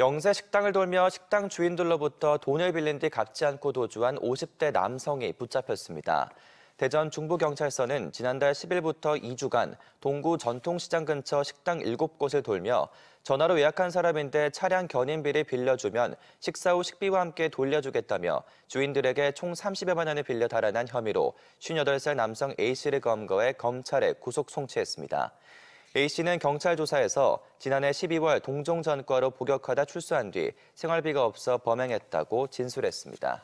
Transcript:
영세 식당을 돌며 식당 주인들로부터 돈을 빌린 뒤 갚지 않고 도주한 50대 남성이 붙잡혔습니다. 대전 중부경찰서는 지난달 10일부터 2주간 동구 전통시장 근처 식당 7곳을 돌며 전화로 예약한 사람인데 차량 견인비를 빌려주면 식사 후 식비와 함께 돌려주겠다며 주인들에게 총 30여만 원을 빌려 달아난 혐의로 58살 남성 A씨를 검거해 검찰에 구속 송치했습니다. A씨는 경찰 조사에서 지난해 12월 동종전과로 복역하다 출소한 뒤 생활비가 없어 범행했다고 진술했습니다.